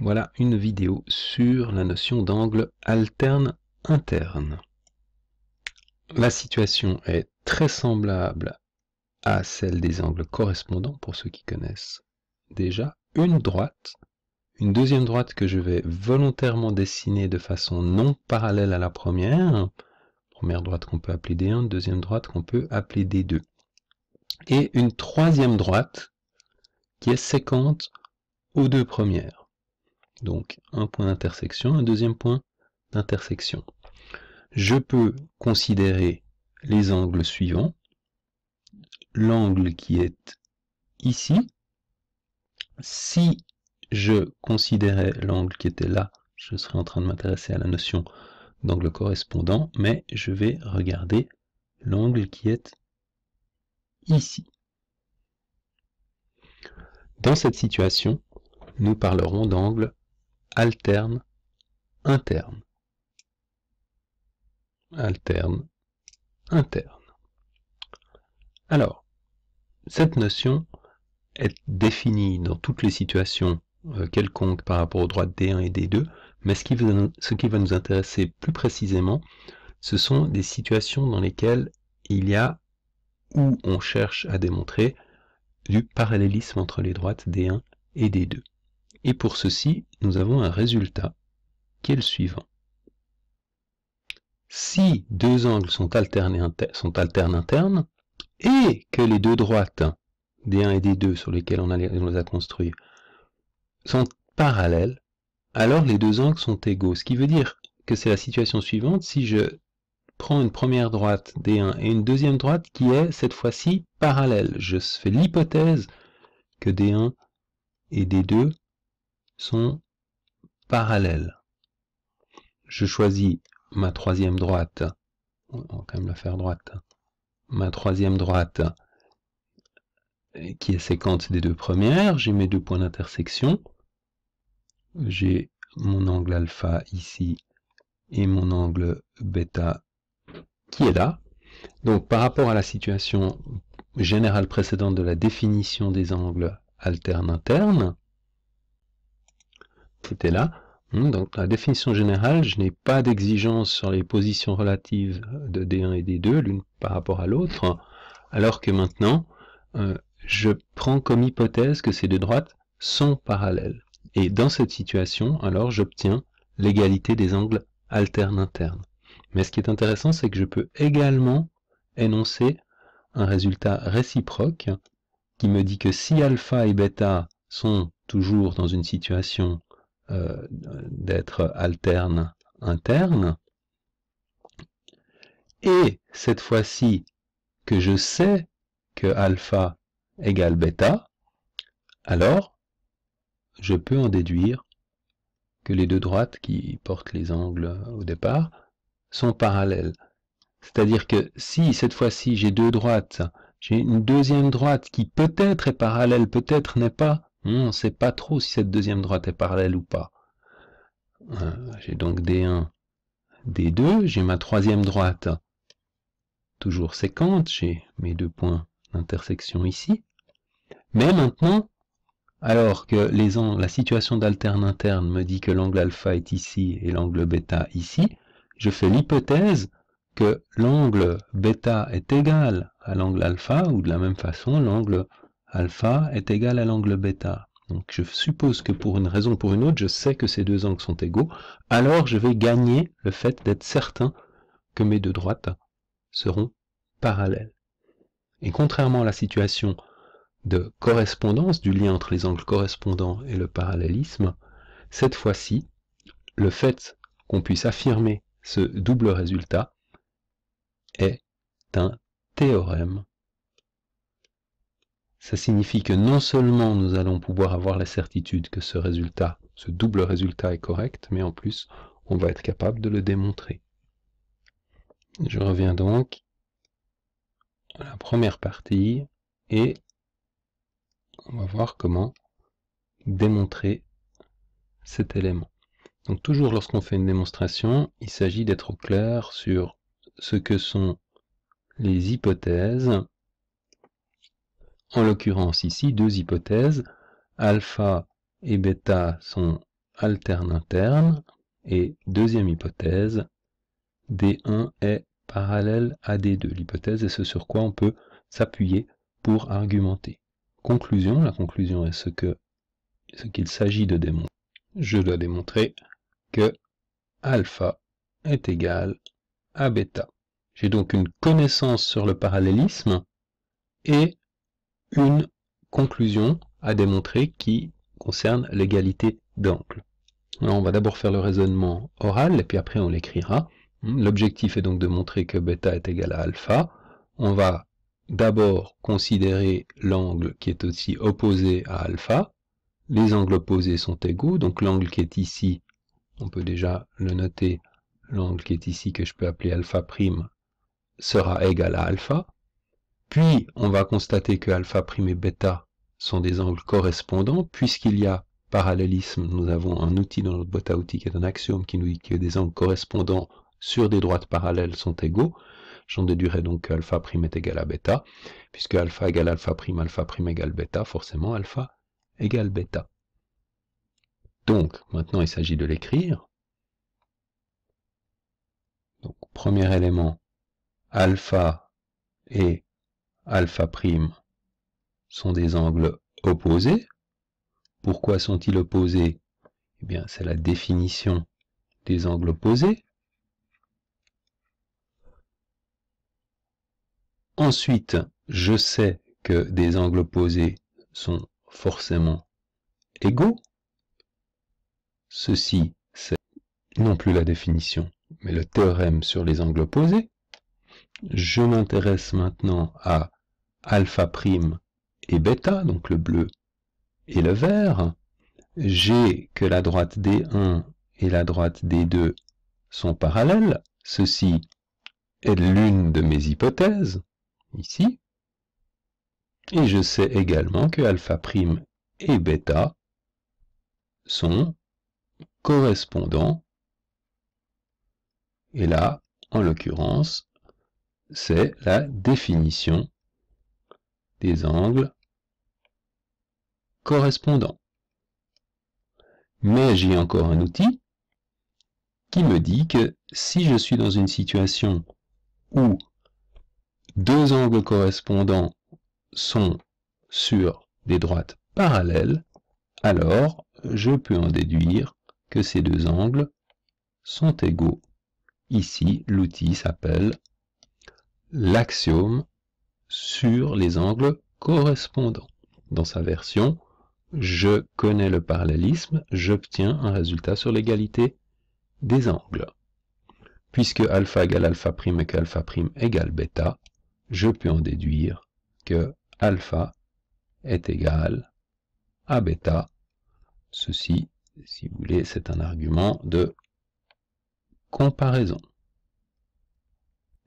Voilà une vidéo sur la notion d'angle alterne interne. La situation est très semblable à celle des angles correspondants, pour ceux qui connaissent déjà, une droite, une deuxième droite que je vais volontairement dessiner de façon non parallèle à la première, première droite qu'on peut appeler D1, deuxième droite qu'on peut appeler D2, et une troisième droite qui est séquente aux deux premières. Donc un point d'intersection, un deuxième point d'intersection. Je peux considérer les angles suivants. L'angle qui est ici. Si je considérais l'angle qui était là, je serais en train de m'intéresser à la notion d'angle correspondant, mais je vais regarder l'angle qui est ici. Dans cette situation, nous parlerons d'angle alterne, interne. Alterne, interne. Alors, cette notion est définie dans toutes les situations euh, quelconques par rapport aux droites D1 et D2, mais ce qui, va, ce qui va nous intéresser plus précisément, ce sont des situations dans lesquelles il y a, où on cherche à démontrer, du parallélisme entre les droites D1 et D2. Et pour ceci, nous avons un résultat qui est le suivant. Si deux angles sont alternés sont alternes internes, et que les deux droites, D1 et D2, sur lesquelles on, les, a construits, sont parallèles, alors les deux angles sont égaux. Ce qui veut dire que c'est la situation suivante, si je prends une première droite D1 et une deuxième droite qui est cette fois-ci parallèle. Je fais l'hypothèse que D1 et D2 sont parallèle. Je choisis ma troisième droite. On va quand même la faire droite. Ma troisième droite euh, qui est séquente des deux premières. J'ai mes deux points d'intersection. J'ai mon angle alpha ici et mon angle bêta qui est là. Donc par rapport à la situation générale précédente de la définition des angles alternes internes, c'était là, Hmm, donc, la définition générale, je n'ai pas d'exigence sur les positions relatives de D1 et D2, l'une par rapport à l'autre, alors que maintenant, euh, je prends comme hypothèse que ces deux droites sont parallèles. Et dans cette situation, alors, j'obtiens l'égalité des angles alternes-internes. Mais ce qui est intéressant, c'est que je peux également énoncer un résultat réciproque qui me dit que si alpha et bêta sont toujours dans une situation euh, d'être alterne interne. Et cette fois-ci que je sais que alpha égale bêta, alors je peux en déduire que les deux droites qui portent les angles au départ sont parallèles. C'est-à-dire que si cette fois-ci j'ai deux droites, j'ai une deuxième droite qui peut-être est parallèle, peut-être n'est pas, Hmm, on ne sait pas trop si cette deuxième droite est parallèle ou pas. Euh, j'ai donc D1, D2, j'ai ma troisième droite. Toujours séquente, j'ai mes deux points d'intersection ici. Mais maintenant, alors que les la situation d'alterne interne me dit que l'angle alpha est ici et l'angle bêta ici, je fais l'hypothèse que l'angle bêta est égal à l'angle alpha, ou de la même façon, l'angle alpha est égal à l'angle bêta. Donc je suppose que pour une raison ou pour une autre, je sais que ces deux angles sont égaux, alors je vais gagner le fait d'être certain que mes deux droites seront parallèles. Et contrairement à la situation de correspondance, du lien entre les angles correspondants et le parallélisme, cette fois-ci, le fait qu'on puisse affirmer ce double résultat est un théorème ça signifie que non seulement nous allons pouvoir avoir la certitude que ce résultat, ce double résultat est correct, mais en plus, on va être capable de le démontrer. Je reviens donc à la première partie et on va voir comment démontrer cet élément. Donc toujours lorsqu'on fait une démonstration, il s'agit d'être au clair sur ce que sont les hypothèses en l'occurrence ici, deux hypothèses, alpha et bêta sont alternes internes, et deuxième hypothèse, D1 est parallèle à D2. L'hypothèse est ce sur quoi on peut s'appuyer pour argumenter. Conclusion, la conclusion est ce que ce qu'il s'agit de démontrer. Je dois démontrer que alpha est égal à bêta. J'ai donc une connaissance sur le parallélisme et une conclusion à démontrer qui concerne l'égalité d'angle. on va d'abord faire le raisonnement oral, et puis après on l'écrira. L'objectif est donc de montrer que bêta est égal à alpha. On va d'abord considérer l'angle qui est aussi opposé à alpha. Les angles opposés sont égaux, donc l'angle qui est ici, on peut déjà le noter, l'angle qui est ici que je peux appeler alpha prime sera égal à alpha. Puis, on va constater que alpha prime et beta sont des angles correspondants, puisqu'il y a parallélisme, nous avons un outil dans notre boîte à outils qui est un axiome qui nous dit que des angles correspondants sur des droites parallèles sont égaux. J'en déduirai donc que alpha prime est égal à beta, puisque alpha égale alpha prime, alpha prime égale bêta, forcément alpha égale bêta. Donc, maintenant il s'agit de l'écrire. Donc, premier élément, alpha est alpha sont des angles opposés. Pourquoi sont-ils opposés Eh bien, c'est la définition des angles opposés. Ensuite, je sais que des angles opposés sont forcément égaux. Ceci, c'est non plus la définition, mais le théorème sur les angles opposés. Je m'intéresse maintenant à alpha prime et bêta, donc le bleu et le vert, j'ai que la droite D1 et la droite D2 sont parallèles, ceci est l'une de mes hypothèses, ici, et je sais également que alpha prime et bêta sont correspondants, et là, en l'occurrence, c'est la définition des angles correspondants. Mais j'ai encore un outil qui me dit que si je suis dans une situation où deux angles correspondants sont sur des droites parallèles, alors je peux en déduire que ces deux angles sont égaux. Ici, l'outil s'appelle l'axiome sur les angles correspondants. Dans sa version je connais le parallélisme, j'obtiens un résultat sur l'égalité des angles. Puisque alpha égale alpha prime et que alpha égale bêta, je peux en déduire que alpha est égal à bêta. Ceci, si vous voulez, c'est un argument de comparaison.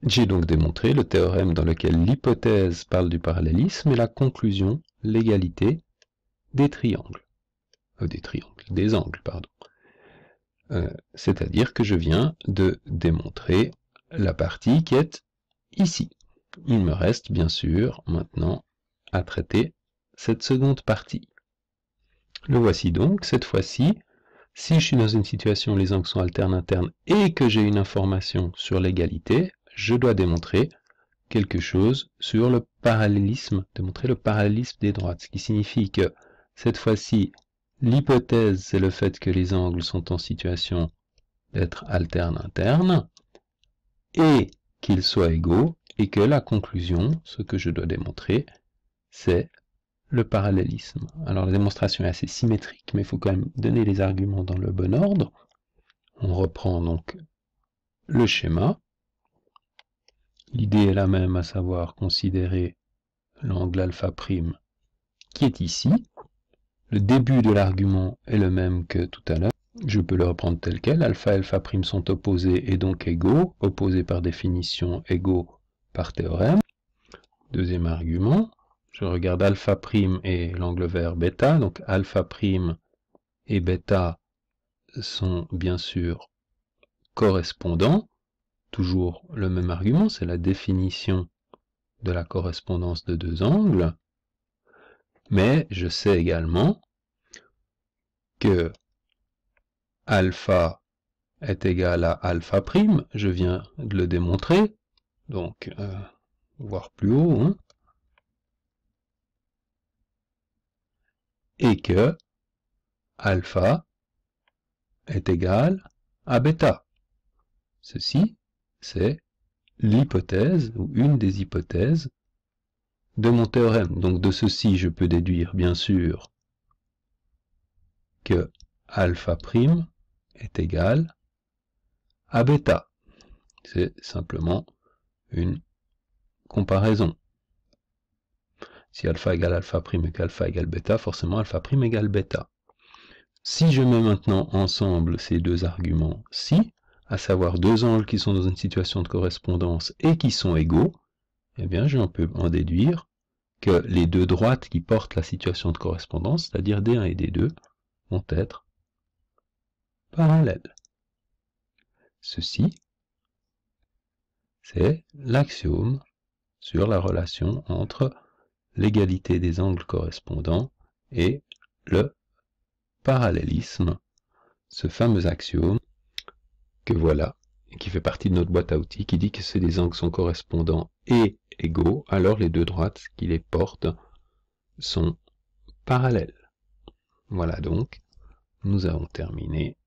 J'ai donc démontré le théorème dans lequel l'hypothèse parle du parallélisme et la conclusion, l'égalité, des triangles. Euh, des triangles, des angles, pardon. Euh, c'est-à-dire que je viens de démontrer la partie qui est ici. Il me reste bien sûr maintenant à traiter cette seconde partie. Le voici donc, cette fois-ci, si je suis dans une situation où les angles sont alternes internes et que j'ai une information sur l'égalité, je dois démontrer quelque chose sur le parallélisme, démontrer le parallélisme des droites, ce qui signifie que cette fois-ci, l'hypothèse, c'est le fait que les angles sont en situation d'être alternes internes, et qu'ils soient égaux, et que la conclusion, ce que je dois démontrer, c'est le parallélisme. Alors la démonstration est assez symétrique, mais il faut quand même donner les arguments dans le bon ordre. On reprend donc le schéma. L'idée est la même, à savoir considérer l'angle alpha prime qui est ici. Le début de l'argument est le même que tout à l'heure. Je peux le reprendre tel quel. Alpha et alpha prime sont opposés et donc égaux. Opposés par définition, égaux par théorème. Deuxième argument, je regarde alpha prime et l'angle vert bêta. Donc alpha prime et bêta sont bien sûr correspondants toujours le même argument, c'est la définition de la correspondance de deux angles, mais je sais également que alpha est égal à alpha prime, je viens de le démontrer, donc euh, voir plus haut, hein, et que alpha est égal à bêta. Ceci c'est l'hypothèse, ou une des hypothèses, de mon théorème. Donc de ceci, je peux déduire, bien sûr, que alpha prime est égal à bêta. C'est simplement une comparaison. Si alpha égale alpha prime et qu'alpha égale bêta, forcément alpha prime égale bêta. Si je mets maintenant ensemble ces deux arguments-ci, à savoir deux angles qui sont dans une situation de correspondance et qui sont égaux, eh bien, j'en peux en déduire que les deux droites qui portent la situation de correspondance, c'est-à-dire D1 et D2, vont être parallèles. Ceci, c'est l'axiome sur la relation entre l'égalité des angles correspondants et le parallélisme, ce fameux axiome voilà, qui fait partie de notre boîte à outils, qui dit que c'est des angles sont correspondants et égaux, alors les deux droites qui les portent sont parallèles. Voilà donc, nous avons terminé.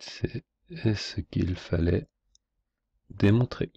C'est ce qu'il fallait démontrer.